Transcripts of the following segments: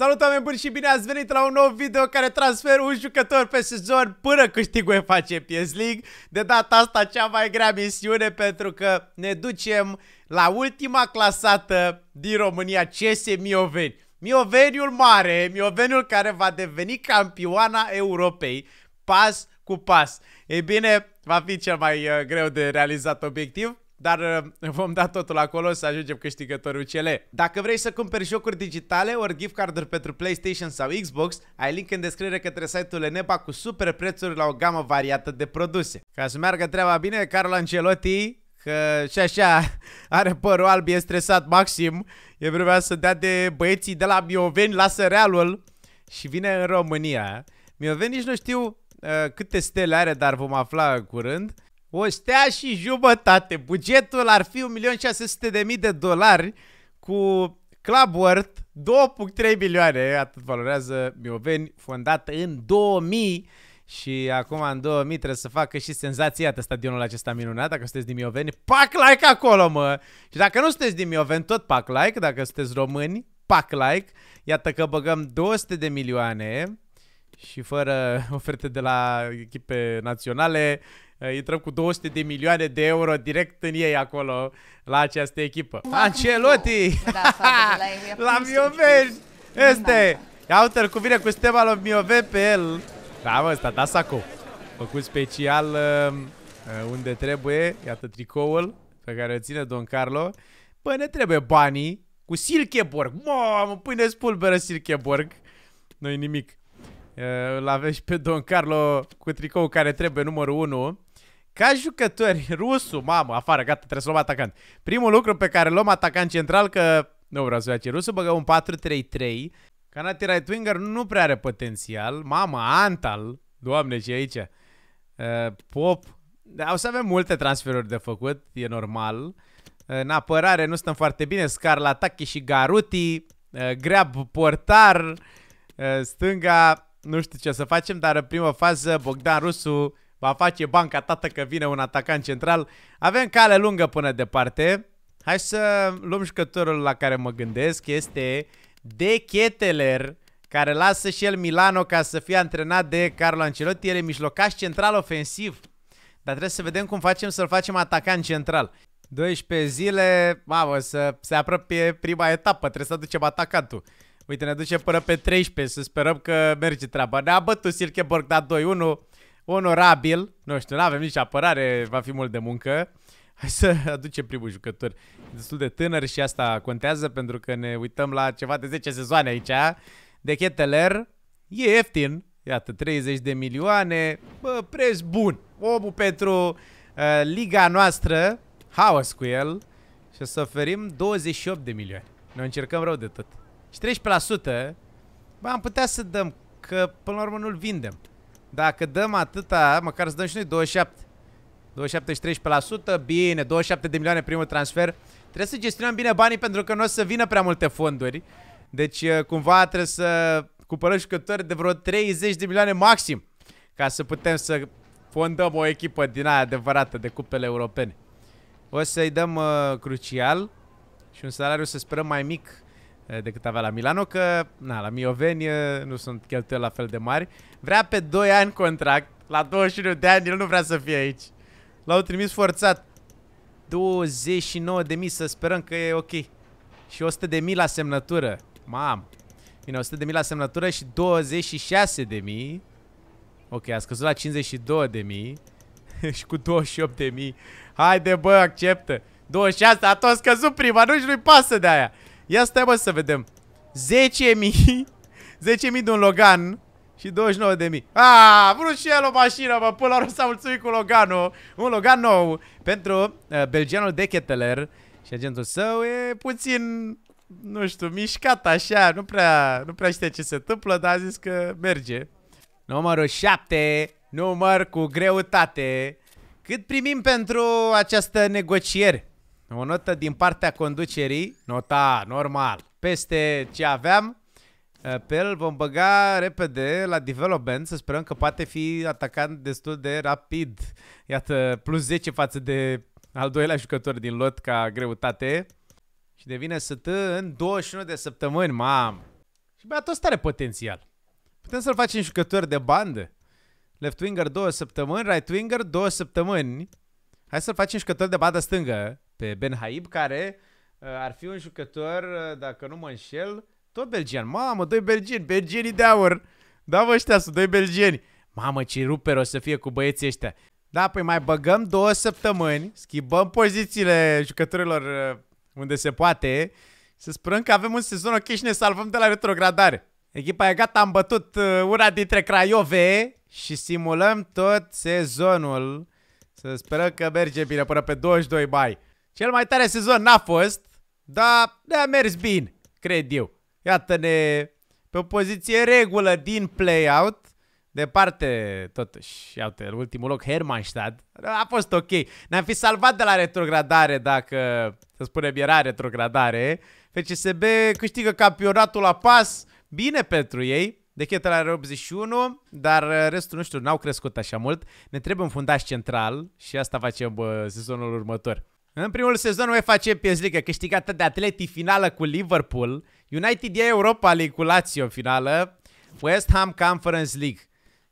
Salut oameni buni și bine ați venit la un nou video care transfer un jucător pe sezon până câștig UEFA Champions League. De data asta cea mai grea misiune pentru că ne ducem la ultima clasată din România, CS Mioveni. Mioveniul mare, Mioveniul care va deveni campioana Europei pas cu pas. Ei bine, va fi cel mai uh, greu de realizat obiectiv, dar uh, vom da totul acolo să ajungem câștigătorul UCL. Dacă vrei să cumperi jocuri digitale ori gift card pentru PlayStation sau Xbox, ai link în descriere către site-ul Eneba cu super prețuri la o gamă variată de produse. Ca să meargă treaba bine, Carlo Ancelotti că și așa are părul alb, e stresat maxim, e vremea să dea de băieții de la Mioveni, lasă realul și vine în România. Mioveni nici nu știu uh, câte stele are, dar vom afla curând. O stea și jumătate. Bugetul ar fi 1.600.000 de dolari cu Clubworth 2.3 milioane. Atât valorează Mioveni, fondată în 2000 și acum în 2000 trebuie să facă și senzația de stadionul acesta minunat. Dacă sunteți din Mioveni, pac like acolo, mă! Și dacă nu sunteți din Mioveni, tot pac like. Dacă sunteți români, pac like. Iată că băgăm 200 de milioane și fără oferte de la echipe naționale, Eh, intrăm cu 200 de milioane de euro direct în ei acolo, la această echipă. Da. Ancelotti! Da, la Mioveni! Este! iaută cu vine cu Stevan Miove pe el. Da, mă, ăsta, da saco. Făcut special uh, unde trebuie. Iată tricoul pe care o ține Don Carlo. Bă, ne trebuie banii cu Silkeborg. Mamă, pune spulberă Silkeborg. Nu-i nimic. Îl avem și pe Don Carlo cu tricou care trebuie numărul 1. Ca jucători, rusul, mamă, afară, gata, trebuie să luăm atacant. Primul lucru pe care luăm atacant central, că nu vreau să face rusul, băgă un 4-3-3. Canati right winger nu prea are potențial. Mamă, Antal, doamne, ce aici. Uh, Pop, o să avem multe transferuri de făcut, e normal. Uh, în apărare nu stăm foarte bine, Scar la și Garuti, uh, greab portar, uh, stânga, nu știu ce să facem, dar în prima fază Bogdan Rusu va face banca tată că vine un atacant central. Avem cale lungă până departe. Hai să luăm jucătorul la care mă gândesc. Este De Keteler, care lasă și el Milano ca să fie antrenat de Carlo Ancelotti. El e mijlocaș central ofensiv. Dar trebuie să vedem cum facem să-l facem atacant central. 12 zile, mamă, să se apropie prima etapă, trebuie să aducem atacantul. Uite, ne duce până pe 13, să sperăm că merge treaba. Ne-a bătut Silkeborg, da 2-1 onorabil, nu știu, nu avem nici apărare, va fi mult de muncă. Hai să aducem primul jucător. E destul de tânăr și asta contează pentru că ne uităm la ceva de 10 sezoane aici. De Keteler e ieftin, iată, 30 de milioane, bă, preț bun. Omul pentru uh, liga noastră, haos cu el și o să oferim 28 de milioane. Ne încercăm rău de tot. Și 13%, bă, am putea să dăm, că până la urmă nu-l vindem. Dacă dăm atâta, măcar să dăm și noi 27. 27 13%, bine, 27 de milioane primul transfer. Trebuie să gestionăm bine banii pentru că nu o să vină prea multe fonduri. Deci eh, cumva trebuie să cumpărăm jucători de vreo 30 de milioane maxim ca să putem să fondăm o echipă din aia adevărată de cupele europene. O să-i dăm uh, crucial și un salariu să sperăm mai mic Eh, decât avea la Milano, că na, la Mioveni eh, nu sunt cheltuieli la fel de mari. Vrea pe 2 ani contract, la 21 de ani el nu vrea să fie aici. L-au trimis forțat. 29.000 să sperăm că e ok. Și 100.000 la semnătură. Mam. Bine, 100.000 la semnătură și 26.000. Ok, a scăzut la 52.000. și cu 28.000. Haide bă, acceptă. 26, a tot scăzut prima, nu-și nu-i pasă de aia. Ia stai, bă, să vedem. 10.000 10.000 de un Logan și 29.000. A, ah, vrut și el o mașină, mă, până la urmă s-a mulțumit cu Loganul. Un Logan nou pentru uh, belgianul de Keteler. Și agentul său e puțin, nu știu, mișcat așa, nu prea, nu prea știe ce se întâmplă, dar a zis că merge. Numărul 7, număr cu greutate. Cât primim pentru această negociere? O notă din partea conducerii, nota normal, peste ce aveam. Eh, pe el vom băga repede la development, să sperăm că poate fi atacat destul de rapid. Iată, plus 10 față de al doilea jucător din lot ca greutate. Și devine sătă în 21 de săptămâni, mam. Și băiatul ăsta are potențial. Putem să-l facem jucător de bandă. Left winger 2 săptămâni, right winger 2 săptămâni. Hai să-l facem jucător de bandă stângă pe Ben Haib, care uh, ar fi un jucător, uh, dacă nu mă înșel, tot belgian. Mamă, doi belgieni, belgenii de aur. Da, mă, ăștia sunt doi belgeni. Mamă, ce ruper o să fie cu băieții ăștia. Da, păi mai băgăm două săptămâni, schimbăm pozițiile jucătorilor uh, unde se poate, să sperăm că avem un sezon ok și ne salvăm de la retrogradare. Echipa e gata, am bătut una dintre Craiove și simulăm tot sezonul. Să sperăm că merge bine până pe 22 mai. Cel mai tare sezon n-a fost, dar ne-a mers bine, cred eu. Iată-ne pe o poziție regulă din play-out. Departe, totuși, iată, ultimul loc, Hermannstadt. A fost ok. Ne-am fi salvat de la retrogradare dacă, să spunem, era retrogradare. FCSB câștigă campionatul la pas. Bine pentru ei. la are 81, dar restul, nu știu, n-au crescut așa mult. Ne trebuie un fundaș central și asta facem bă, sezonul următor. În primul sezon UEFA Champions League câștigată de Atleti finală cu Liverpool, United e Europa League cu Lazio finală, West Ham Conference League.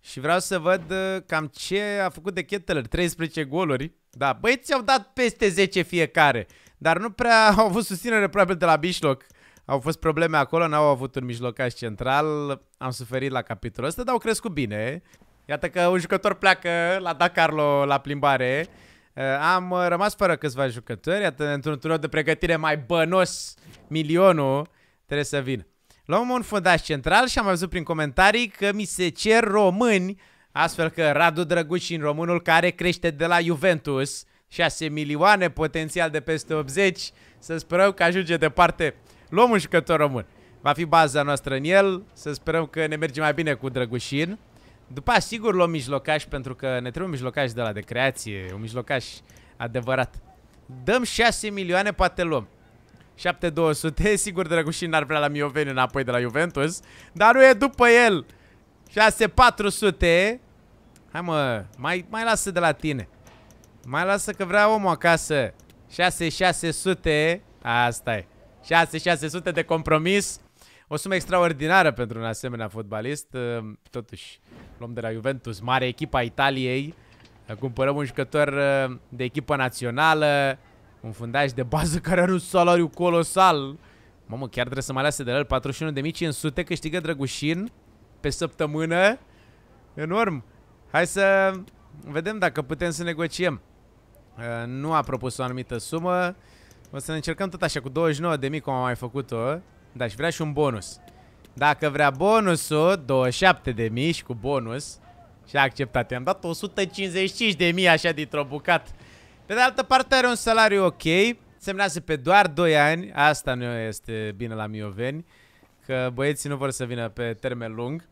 Și vreau să văd uh, cam ce a făcut de Kettler, 13 goluri. Da, băieții au dat peste 10 fiecare, dar nu prea au avut susținere probabil de la Bishlock. Au fost probleme acolo, n-au avut un mijlocaș central, am suferit la capitolul ăsta, dar au crescut bine. Iată că un jucător pleacă la Dakarlo la plimbare. Uh, am uh, rămas fără câțiva jucători, iată, într-un turneu de pregătire mai bănos, milionul trebuie să vină. Luăm un fundaș central și am văzut prin comentarii că mi se cer români, astfel că Radu Drăgușin, românul care crește de la Juventus, 6 milioane, potențial de peste 80, să sperăm că ajunge departe. Luăm un jucător român. Va fi baza noastră în el, să sperăm că ne merge mai bine cu Drăgușin. După aia, sigur, luăm mijlocaș, pentru că ne trebuie un mijlocaș de la de creație, un mijlocaș adevărat. Dăm 6 milioane, poate luăm. 7200, sigur Drăgușin n-ar vrea la Mioveni înapoi de la Juventus, dar nu e după el. 6400. Hai mă, mai, mai lasă de la tine. Mai lasă că vrea omul acasă. 6600. Asta e. 6600 de compromis. O sumă extraordinară pentru un asemenea fotbalist. Ehm, totuși, luăm de la Juventus, mare echipa Italiei. Cumpărăm un jucător ehm, de echipă națională, un fundaj de bază care are un salariu colosal. Mamă, chiar trebuie să mai lase de la el 41.500, câștigă Drăgușin pe săptămână. Enorm. Hai să vedem dacă putem să negociem. Ehm, nu a propus o anumită sumă. O să ne încercăm tot așa cu 29.000 de cum am mai făcut-o. Dar și vrea și un bonus. Dacă vrea bonusul, mii și cu bonus, și a acceptat. I-am dat mii așa dintr-o bucat Pe de altă parte are un salariu ok, semnează pe doar 2 ani, asta nu este bine la mioveni, că băieții nu vor să vină pe termen lung,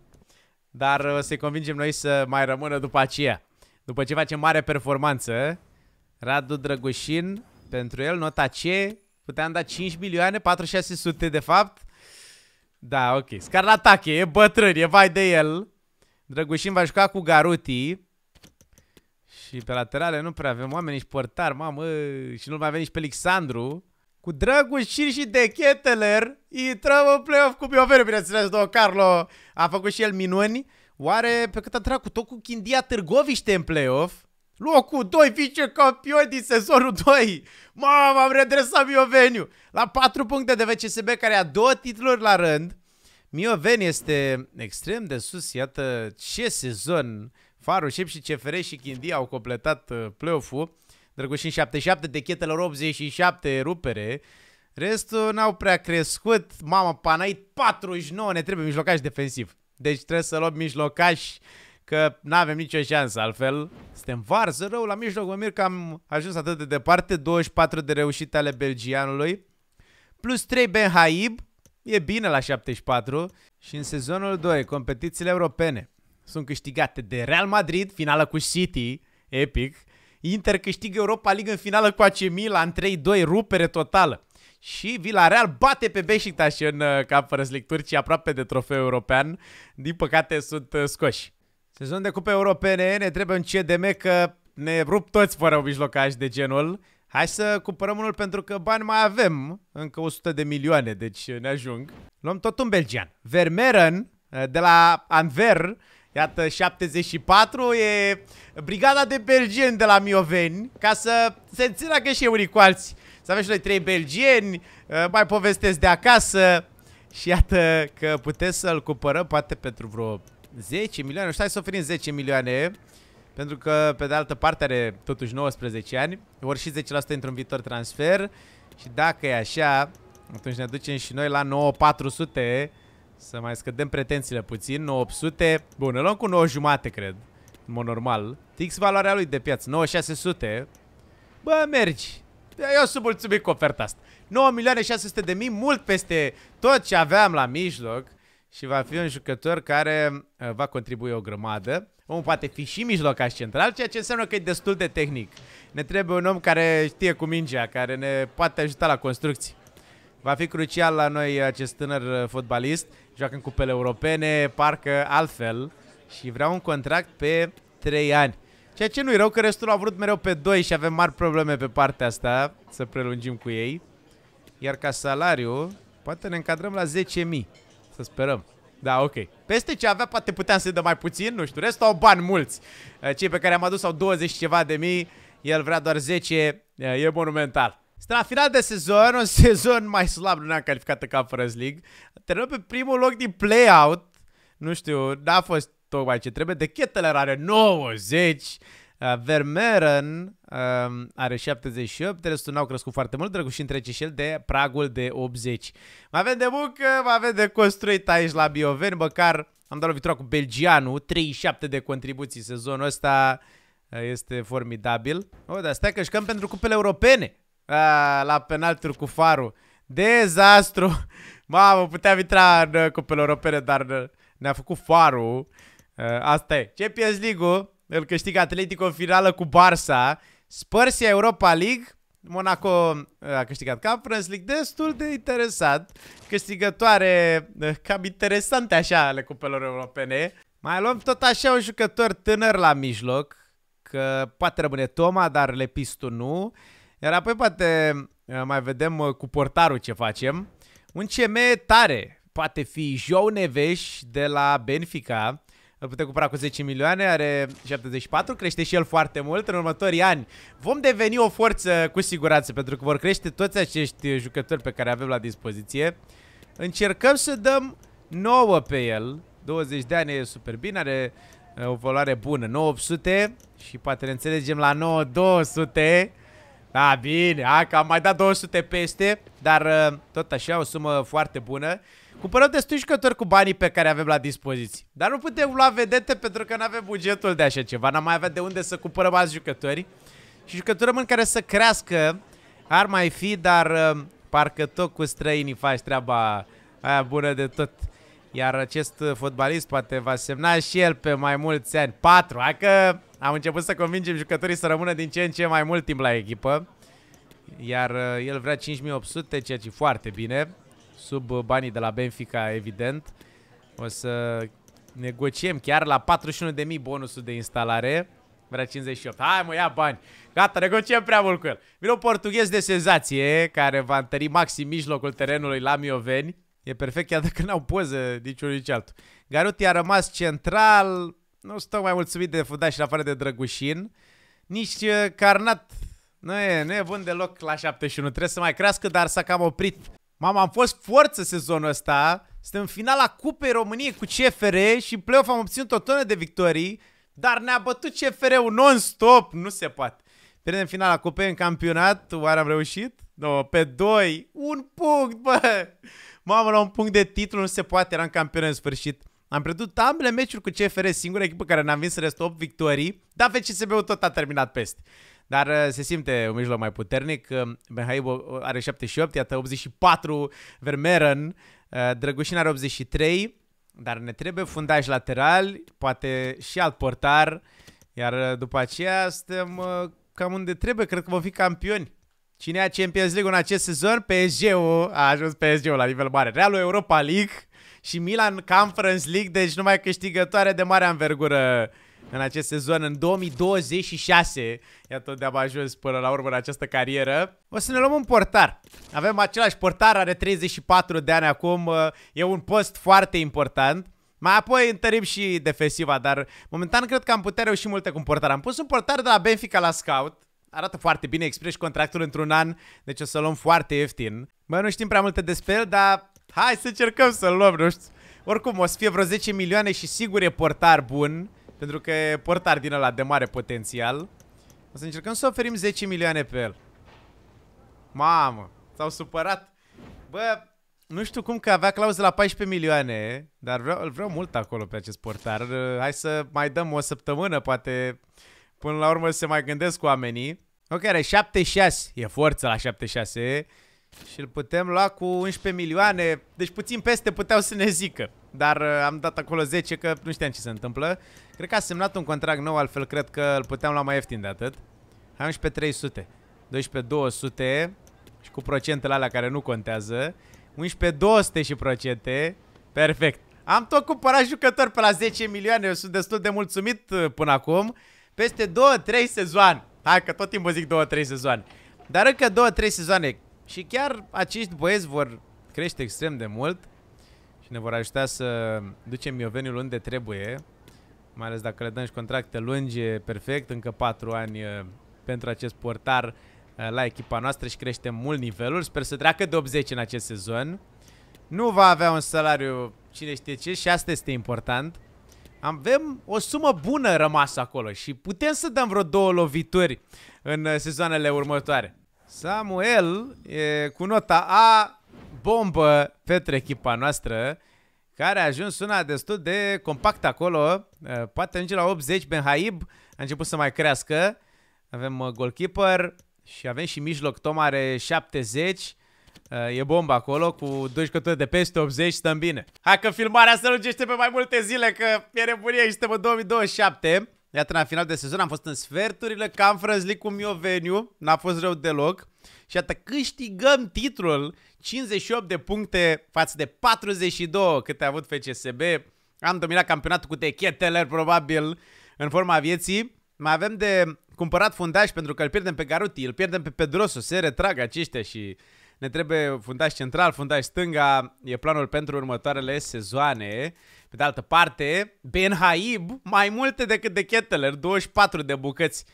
dar uh, să-i convingem noi să mai rămână după aceea. După ce face mare performanță, Radu Drăgușin, pentru el, nota C, Puteam da 5 milioane, 4600 de fapt. Da, ok. Scarlatache, e bătrân, e vai de el. Drăgușin va juca cu Garuti. Și pe laterale nu prea avem oameni, nici portar, mamă. Și nu mai avem nici pe Alexandru. Cu Drăgușin și de Decheteler intrăm în play-off cu Bioveru bineînțeles, două, Carlo a făcut și el minuni. Oare pe cât a cu tot cu Chindia Târgoviște în play-off? Locul 2, campion din sezonul 2. Mamă, am redresat Mioveniu. La 4 puncte de VCSB, care a două titluri la rând. Mioven este extrem de sus, iată ce sezon. Farul, Șep și CFR și Chindi au completat uh, play-off-ul. Drăgușin 77, chetelor, 87 rupere. Restul n-au prea crescut. Mamă, Panait 49, ne trebuie mijlocaș defensiv. Deci trebuie să luăm mijlocași că nu avem nicio șansă altfel. Suntem varză rău la mijloc, mă mir că am ajuns atât de departe, 24 de reușite ale belgianului, plus 3 Ben Haib, e bine la 74 și în sezonul 2, competițiile europene sunt câștigate de Real Madrid, finală cu City, epic, Inter câștigă Europa League în finală cu AC Milan 3-2, rupere totală. Și Villarreal bate pe Beșiktaș în uh, Conference League Turcii, aproape de trofeu european. Din păcate sunt uh, scoși. Sezon de cupe europene, ne trebuie un CDM că ne rup toți fără un mijlocaj de genul. Hai să cumpărăm unul pentru că bani mai avem, încă 100 de milioane, deci ne ajung. Luăm tot un belgian. Vermeeren, de la Anver, iată 74, e brigada de belgieni de la Mioveni, ca să se că și unii cu alții. Să avem și noi trei belgieni, ă, mai povestesc de acasă și iată că puteți să-l cumpărăm poate pentru vreo 10 milioane, nu stai să oferim 10 milioane, pentru că pe de altă parte are totuși 19 ani, ori și 10% într-un viitor transfer și dacă e așa, atunci ne ducem și noi la 9400 să mai scădem pretențiile puțin, 9800, bun, îl luăm cu 9 jumate, cred, în mod normal. Fix valoarea lui de piață, 9600, bă, mergi. Eu sunt mulțumit cu oferta asta. 9 milioane 600 de mii, mult peste tot ce aveam la mijloc și va fi un jucător care uh, va contribui o grămadă. Omul poate fi și mijlocaș central, ceea ce înseamnă că e destul de tehnic. Ne trebuie un om care știe cu mingea, care ne poate ajuta la construcții. Va fi crucial la noi acest tânăr uh, fotbalist, joacă în cupele europene, parcă altfel și vrea un contract pe 3 ani. Ceea ce nu-i rău că restul a vrut mereu pe 2 și avem mari probleme pe partea asta să prelungim cu ei. Iar ca salariu, poate ne încadrăm la 10.000. Să sperăm. Da, ok. Peste ce avea, poate puteam să-i dăm mai puțin, nu știu. Restul au bani mulți. Eh, cei pe care am adus au 20 ceva de mii. El vrea doar 10. Eh, e monumental. Suntem la final de sezon, un sezon mai slab, nu ne-am calificat în Conference League. Terminăm pe primul loc din play-out. Nu știu, n-a fost tocmai ce trebuie. De Kettler are 90. Uh, Vermeeren uh, are 78, restul n-au crescut foarte mult, și trece și el de pragul de 80. Mai avem de muncă, mai avem de construit aici la Bioveni, măcar am dat lovitura cu Belgianu, 37 de contribuții sezonul ăsta uh, este formidabil. O, oh, dar stai că șcăm pentru cupele europene uh, la penalturi cu farul. Dezastru! Mamă, puteam intra în cupele europene, dar uh, ne-a făcut farul. Uh, asta e. Champions League-ul îl câștigă Atletico în finală cu Barça. Spărsia Europa League. Monaco uh, a câștigat Conference League destul de interesant. Câștigătoare uh, cam interesante așa ale cupelor europene. Mai luăm tot așa un jucător tânăr la mijloc, că poate rămâne Toma, dar Lepistu nu. Iar apoi poate uh, mai vedem cu portarul ce facem. Un CM tare, poate fi João Neves de la Benfica. Îl putem cumpăra cu 10 milioane, are 74, crește și el foarte mult în următorii ani. Vom deveni o forță cu siguranță, pentru că vor crește toți acești jucători pe care avem la dispoziție. Încercăm să dăm 9 pe el. 20 de ani e super bine, are uh, o valoare bună. 900 și poate ne înțelegem la 9 200. Da, bine, a, că am mai dat 200 peste, dar uh, tot așa o sumă foarte bună. Cumpărăm destui jucători cu banii pe care avem la dispoziție. Dar nu putem lua vedete pentru că nu avem bugetul de așa ceva. N-am mai avea de unde să cumpărăm alți jucători. Și jucători rămân care să crească ar mai fi, dar uh, parcă tot cu străinii faci treaba aia bună de tot. Iar acest uh, fotbalist poate va semna și el pe mai mulți ani. 4. Hai că am început să convingem jucătorii să rămână din ce în ce mai mult timp la echipă. Iar uh, el vrea 5800, ceea ce foarte bine sub banii de la Benfica, evident. O să negociem chiar la 41.000 bonusul de instalare. Vrea 58. Hai mă, ia bani. Gata, negociem prea mult cu el. Vine un portughez de senzație care va întări maxim mijlocul terenului la Mioveni. E perfect chiar dacă n-au poză niciunul nici altul. Garuti a rămas central. Nu sunt tocmai mulțumit de fundaș la afară de Drăgușin. Nici uh, Carnat nu e, nu e bun deloc la 71. Trebuie să mai crească, dar s-a cam oprit Mama, am fost forță sezonul ăsta. Suntem în finala Cupei României cu CFR și în play-off am obținut o tonă de victorii, dar ne-a bătut CFR-ul non-stop. Nu se poate. Pierdem finala Cupei în campionat. Oare am reușit? No, pe 2. Un punct, bă! Mamă, la un punct de titlu nu se poate. Eram campion în sfârșit. Am pierdut ambele meciuri cu CFR, singura echipă care ne-a învins restul 8 victorii, dar FCSB-ul tot a terminat peste. Dar uh, se simte un mijloc mai puternic. Benhaib uh, uh, are 78, iată 84, Vermeeren, Drăgușin are 83, dar ne trebuie fundaj lateral, poate și alt portar, iar după aceea suntem cam unde trebuie, cred că vom fi campioni. Cine a Champions League în acest sezon? PSG-ul, a ajuns PSG-ul la nivel mare. Realul Europa League și Milan Conference League, deci numai câștigătoare de mare învergură în acest sezon, în 2026, Ea tot de-am ajuns până la urmă în această carieră. O să ne luăm un portar. Avem același portar, are 34 de ani acum, e un post foarte important. Mai apoi întărim și defensiva, dar momentan cred că am putea reuși multe cu un portar. Am pus un portar de la Benfica la scout, arată foarte bine, expresi contractul într-un an, deci o să luăm foarte ieftin. Bă, nu știm prea multe despre el, dar hai să încercăm să-l luăm, nu știu. Oricum, o să fie vreo 10 milioane și sigur e portar bun. Pentru că e portar din ăla de mare potențial. O să încercăm să oferim 10 milioane pe el. Mamă, s-au supărat. Bă, nu știu cum că avea clauză la 14 milioane, dar vreau, îl vreau mult acolo pe acest portar. Hai să mai dăm o săptămână, poate până la urmă se mai gândesc cu oamenii. Ok, are 76, e forță la 76. Și îl putem lua cu 11 milioane, deci puțin peste puteau să ne zică. Dar uh, am dat acolo 10 că nu știam ce se întâmplă. Cred că a semnat un contract nou, altfel cred că îl puteam lua mai ieftin de atât. Hai 11 300, 12 200 și cu procentele alea care nu contează. 11 200 și procente. Perfect. Am tot cumpărat jucători pe la 10 milioane, eu sunt destul de mulțumit uh, până acum. Peste 2-3 sezoane. Hai că tot timpul zic 2-3 sezoane. Dar încă 2-3 sezoane și chiar acești băieți vor crește extrem de mult și ne vor ajuta să ducem Mioveniul unde trebuie, mai ales dacă le dăm și contracte lungi, e perfect, încă 4 ani pentru acest portar la echipa noastră și crește mult nivelul. Sper să treacă de 80 în acest sezon. Nu va avea un salariu cine știe ce și asta este important. Avem o sumă bună rămasă acolo și putem să dăm vreo două lovituri în sezoanele următoare. Samuel, e, cu nota A, bombă pentru echipa noastră, care a ajuns una destul de compact acolo, poate ajunge la 80, Ben Haib a început să mai crească, avem uh, goalkeeper și avem și mijloc, Tom are 70, e bombă acolo, cu 2 jucători de peste 80, stăm bine. Hai că filmarea se lungește pe mai multe zile, că e nebunie și suntem în 2027. Iată, la final de sezon am fost în sferturile Conference League cu Mioveniu, n-a fost rău deloc. Și iată, câștigăm titlul 58 de puncte față de 42 câte a avut FCSB. Am dominat campionatul cu techeteler, probabil, în forma vieții. Mai avem de cumpărat fundaș pentru că îl pierdem pe Garuti, îl pierdem pe Pedrosu, se retrag aceștia și ne trebuie fundaș central, fundaș stânga, e planul pentru următoarele sezoane. Pe de altă parte, Ben Haib, mai multe decât de Kettler, 24 de bucăți.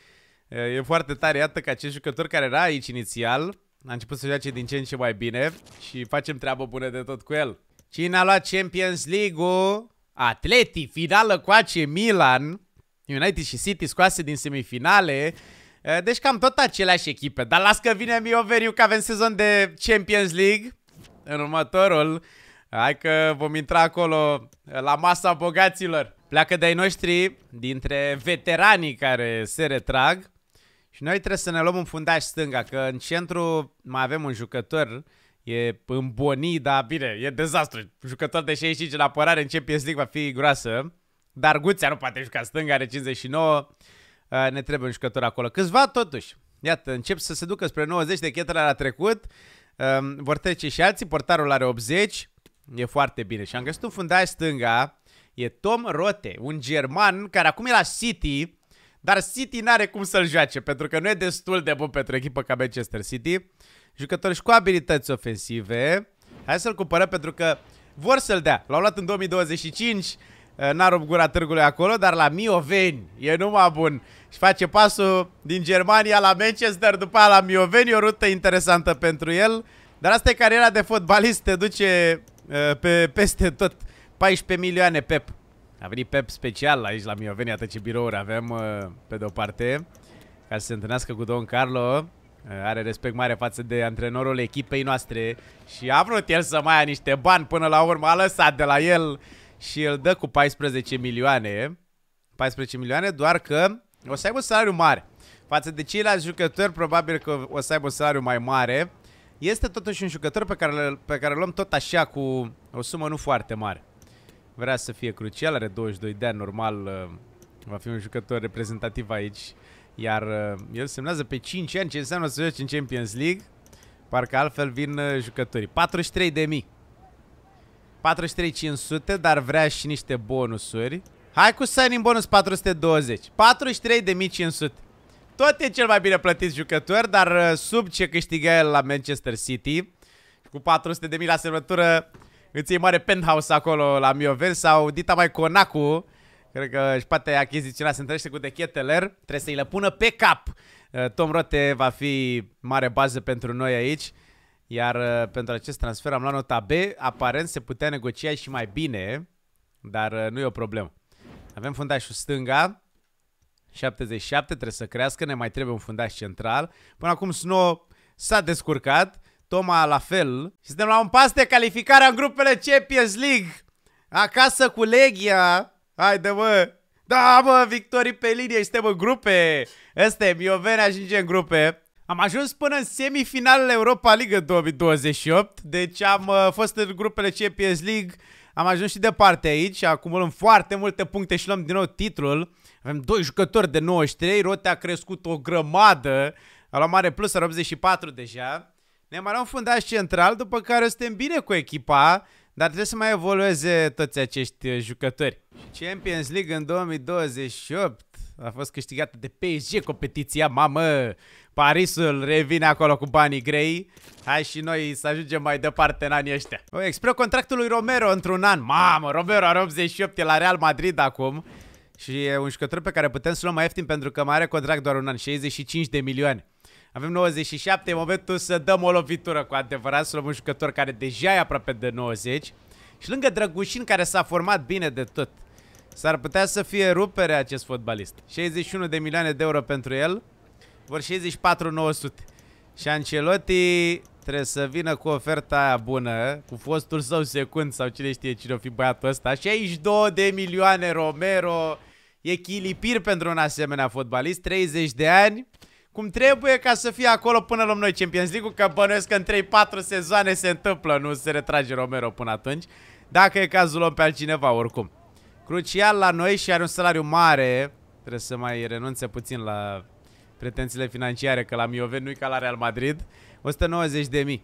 E foarte tare, iată că acest jucător care era aici inițial, a început să joace din ce în ce mai bine și facem treabă bună de tot cu el. Cine a luat Champions League-ul? Atleti, finală cu AC Milan. United și City scoase din semifinale. Deci cam tot aceleași echipe. Dar las că vine Mioveriu că avem sezon de Champions League în următorul. Hai că vom intra acolo la masa bogaților. Pleacă de-ai noștri dintre veteranii care se retrag și noi trebuie să ne luăm un fundaș stânga, că în centru mai avem un jucător, e în boni, dar bine, e dezastru. Jucător de 65 la apărare, în ce piesnic va fi groasă. Dar Guția nu poate juca stânga, are 59. Uh, ne trebuie un jucător acolo. Câțiva totuși. Iată, încep să se ducă spre 90 de chetele la trecut. Um, vor trece și alții, portarul are 80. E foarte bine. Și am găsit un fundaj stânga, e Tom Rote, un german care acum e la City, dar City n-are cum să-l joace, pentru că nu e destul de bun pentru echipă ca Manchester City. Jucători și cu abilități ofensive. Hai să-l cumpărăm pentru că vor să-l dea. L-au luat în 2025, eh, n-a rupt gura târgului acolo, dar la Mioveni e numai bun. Și face pasul din Germania la Manchester, după la Mioveni, o rută interesantă pentru el. Dar asta e cariera de fotbalist, te duce Eh, pe, peste tot. 14 milioane Pep. A venit Pep special aici la Mioveni, atât ce birouri avem eh, pe de-o parte. Ca să se întâlnească cu Don Carlo. Eh, are respect mare față de antrenorul echipei noastre și a vrut el să mai ia niște bani până la urmă, a lăsat de la el și îl dă cu 14 milioane. 14 milioane, doar că o să aibă un salariu mare. Față de ceilalți jucători, probabil că o să aibă un salariu mai mare. Este totuși un jucător pe care, pe care luăm tot așa cu o sumă nu foarte mare. Vrea să fie crucial, are 22 de ani, normal uh, va fi un jucător reprezentativ aici. Iar uh, el semnează pe 5 ani ce înseamnă să joci în Champions League. Parcă altfel vin uh, jucătorii. 43 de mii. 43500, dar vrea și niște bonusuri. Hai cu signing bonus 420. 43.500 tot e cel mai bine plătit jucător, dar uh, sub ce câștigă el la Manchester City, cu 400.000 la semnătură, îți iei mare penthouse acolo la Mioven sau Dita mai Conacu, cred că își poate achiziționa, se întâlnește cu De Keteler, trebuie să-i lăpună pe cap. Uh, Tom Rote va fi mare bază pentru noi aici, iar uh, pentru acest transfer am luat nota B, aparent se putea negocia și mai bine, dar nu e o problemă. Avem fundașul stânga, 77, trebuie să crească, ne mai trebuie un fundaș central. Până acum Snow s-a descurcat, Toma la fel. Și suntem la un pas de calificare în grupele Champions League. Acasă cu Legia. Haide, mă! Da, mă, victorii pe linie, suntem în grupe. Ăsta e, Miovene ajunge în grupe. Am ajuns până în semifinalele Europa League 2028, deci am uh, fost în grupele Champions League am ajuns și departe aici, acumulăm foarte multe puncte și luăm din nou titlul. Avem doi jucători de 93, Rote a crescut o grămadă, a luat mare plus, are 84 deja. Ne mai luăm fundaș central, după care suntem bine cu echipa, dar trebuie să mai evolueze toți acești jucători. Champions League în 2028 a fost câștigată de PSG competiția, mamă! Parisul revine acolo cu banii grei. Hai și noi să ajungem mai departe în anii ăștia. O, expiră contractul lui Romero într-un an. Mamă, Romero are 88 e la Real Madrid acum. Și e un jucător pe care putem să luăm mai ieftin pentru că mai are contract doar un an. 65 de milioane. Avem 97, e momentul să dăm o lovitură cu adevărat, să luăm un jucător care deja e aproape de 90. Și lângă Drăgușin care s-a format bine de tot. S-ar putea să fie rupere acest fotbalist. 61 de milioane de euro pentru el. Vor 64,900. Și Ancelotti trebuie să vină cu oferta aia bună, cu fostul său secund sau cine știe cine o fi băiatul ăsta. 62 de milioane Romero. E chilipir pentru un asemenea fotbalist, 30 de ani. Cum trebuie ca să fie acolo până luăm noi Champions League-ul, că bănuiesc că în 3-4 sezoane se întâmplă, nu se retrage Romero până atunci. Dacă e cazul, luăm pe altcineva oricum. Crucial la noi și are un salariu mare, trebuie să mai renunțe puțin la pretențiile financiare, că la Mioven nu-i ca la Real Madrid. 190 de mii.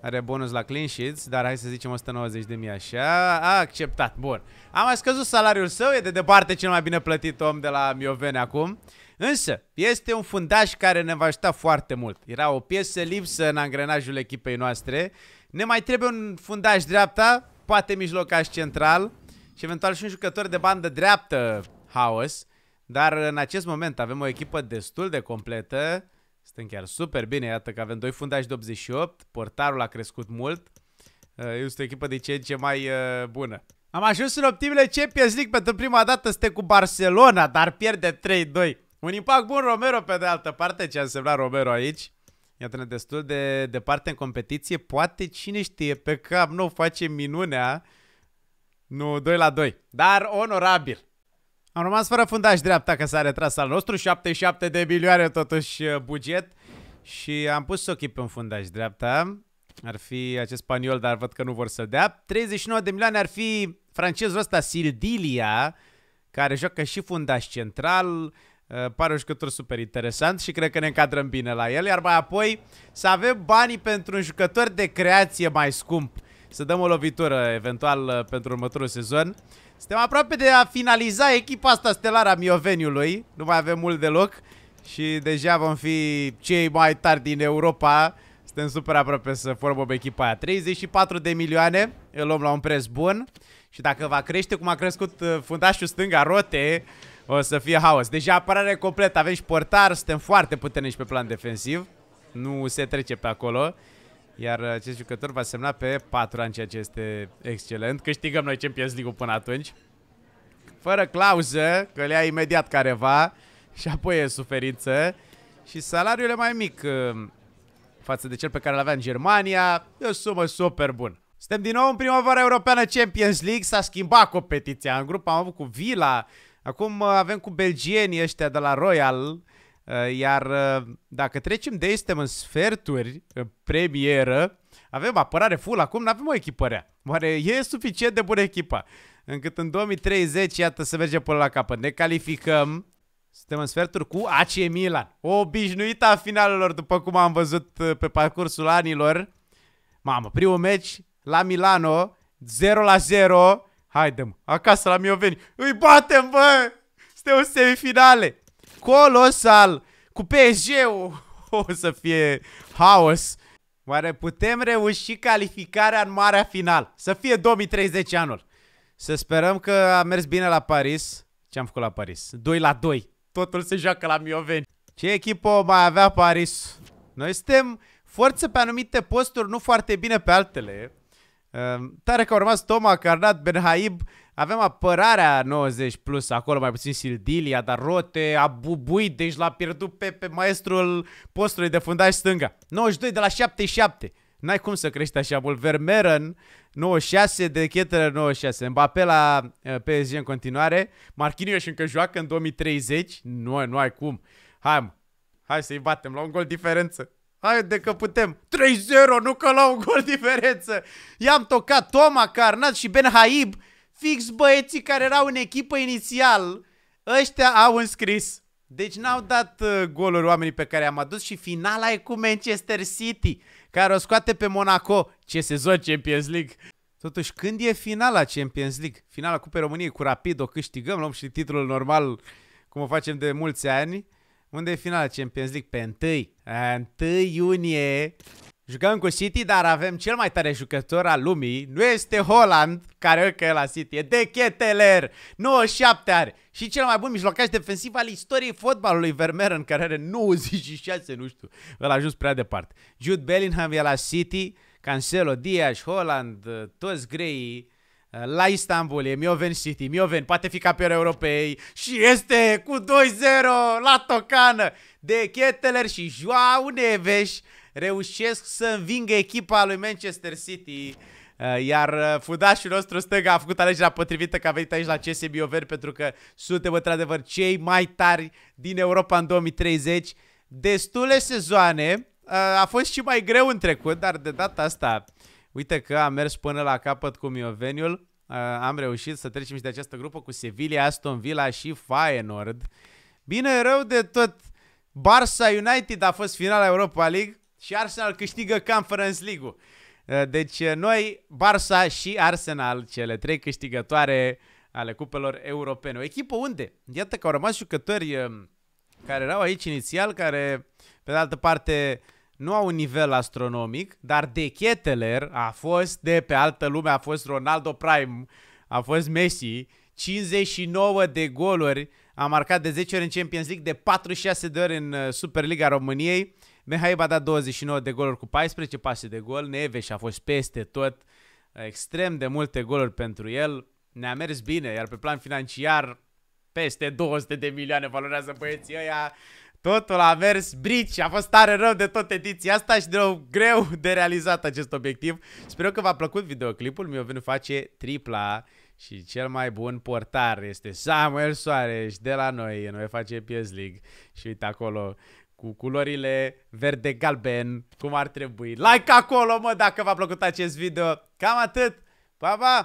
Are bonus la clean sheets, dar hai să zicem 190 de mii așa. A acceptat, bun. A mai scăzut salariul său, e de departe cel mai bine plătit om de la Mioveni acum. Însă, este un fundaș care ne va ajuta foarte mult. Era o piesă lipsă în angrenajul echipei noastre. Ne mai trebuie un fundaș dreapta, poate mijlocaș central și eventual și un jucător de bandă dreaptă, Haos. Dar în acest moment avem o echipă destul de completă. Stăm chiar super bine, iată că avem doi fundași de 88, portarul a crescut mult. Eh, este o echipă de ce în ce mai eh, bună. Am ajuns în optimile Champions League pentru prima dată, este cu Barcelona, dar pierde 3-2. Un impact bun Romero pe de altă parte, ce a însemnat Romero aici. Iată-ne destul de departe în competiție, poate cine știe, pe cap nu face minunea. Nu, 2 la 2, dar onorabil. Am rămas fără fundaș dreapta că s-a retras al nostru, 77 de milioane totuși uh, buget și am pus ochii pe un fundaș dreapta. Ar fi acest spaniol, dar văd că nu vor să dea. 39 de milioane ar fi francezul ăsta Sildilia, care joacă și fundaș central. Uh, pare un jucător super interesant și cred că ne încadrăm bine la el. Iar mai apoi să avem banii pentru un jucător de creație mai scump. Să dăm o lovitură eventual uh, pentru următorul sezon. Suntem aproape de a finaliza echipa asta stelară a Mioveniului. Nu mai avem mult deloc. Și deja vom fi cei mai tari din Europa. Suntem super aproape să formăm echipa aia. 34 de milioane. Îl luăm la un preț bun. Și dacă va crește cum a crescut uh, fundașul stânga rote, o să fie haos. Deja apărare completă. Avem și portar. Suntem foarte puternici pe plan defensiv. Nu se trece pe acolo. Iar acest jucător va semna pe 4 ani, ceea ce este excelent. Câștigăm noi Champions League-ul până atunci. Fără clauză, că le ia imediat careva și apoi e suferință. Și salariul e mai mic uh, față de cel pe care l avea în Germania. E o sumă super bună. Suntem din nou în primăvara europeană Champions League, s-a schimbat competiția. În grup am avut cu Vila, acum uh, avem cu belgienii ăștia de la Royal. Eh, iar eh, dacă trecem de este în sferturi, în premieră, avem apărare full acum, nu avem o echipă rea. Oare e suficient de bună echipa? Încât în 2030, iată, să mergem până la capăt. Ne calificăm, suntem în sferturi cu AC Milan. Obișnuită a finalelor, după cum am văzut eh, pe parcursul anilor. Mamă, primul meci la Milano, 0 la 0. Haidem, acasă la Mioveni. Îi batem, bă! Suntem în semifinale colosal. Cu PSG-ul o să fie haos. Oare putem reuși calificarea în marea final? Să fie 2030 anul. Să sperăm că a mers bine la Paris. Ce am făcut la Paris? 2 la 2. Totul se joacă la Mioveni. Ce echipă mai avea Paris? Noi suntem forță pe anumite posturi, nu foarte bine pe altele. Ehm, tare că a rămas Toma, Carnat, Benhaib, avem apărarea 90 plus, acolo mai puțin Sildilia, dar Rote a bubuit, deci l-a pierdut pe, pe maestrul postului de fundaș stânga. 92 de la 77. N-ai cum să crești așa mult. Vermeeren 96, de Chetere 96. Mbappé la eh, PSG în continuare. Marquinhos încă joacă în 2030. Nu, nu ai cum. Hai, mă. Hai să-i batem la un gol diferență. Haide că putem. 3-0, nu că la un gol diferență. I-am tocat Toma, Carnat și Ben Haib. Fix băieții care erau în echipă inițial. Ăștia au înscris. Deci n-au dat uh, goluri oamenii pe care am adus și finala e cu Manchester City, care o scoate pe Monaco. Ce sezon Champions League! Totuși, când e finala Champions League? Finala Cupei României cu Rapid o câștigăm, luăm și titlul normal, cum o facem de mulți ani. Unde e finala Champions League? Pe 1. 1 iunie. Jucăm cu City, dar avem cel mai tare jucător al lumii. Nu este Holland, care e la City, e de Keteler. 97 are. Și cel mai bun mijlocaș defensiv al istoriei fotbalului, Vermeeren, care are 96, nu știu. Îl a ajuns prea departe. Jude Bellingham e la City, Cancelo, Diaz, Holland, toți greii. Eh, la Istanbul, e Mioven City, Mioven poate fi campion europei și este cu 2-0 la tocană de Keteler și Joao Neves reușesc să învingă echipa lui Manchester City. Eh, iar eh, fudașul nostru stânga a făcut alegerea potrivită că a venit aici la CSB Over pentru că suntem într-adevăr cei mai tari din Europa în 2030. Destule sezoane, a fost și mai greu în trecut, dar de data asta uh, Uite că am mers până la capăt cu Mioveniul. Am reușit să trecem și de această grupă cu Sevilla, Aston Villa și Feyenoord. Bine rău de tot, Barça United a fost finala Europa League și Arsenal câștigă Conference League-ul. Deci noi, Barça și Arsenal, cele trei câștigătoare ale cupelor europene. O echipă unde? Iată că au rămas jucători care erau aici inițial, care pe de altă parte nu au un nivel astronomic, dar De Ketteler a fost de pe altă lume, a fost Ronaldo Prime, a fost Messi, 59 de goluri, a marcat de 10 ori în Champions League, de 46 de ori în uh, Superliga României. Mehai a dat 29 de goluri cu 14 pase de gol, Neveș a fost peste tot, extrem de multe goluri pentru el, ne-a mers bine, iar pe plan financiar peste 200 de milioane valorează băieții ăia, Totul a mers brici, a fost tare rău de tot ediția asta și de rău greu de realizat acest obiectiv. Sper că v-a plăcut videoclipul, mi-o venit face tripla și cel mai bun portar este Samuel Soares de la noi în UEFA PS League. Și uite acolo cu culorile verde-galben, cum ar trebui. Like acolo, mă, dacă v-a plăcut acest video. Cam atât. Pa, pa!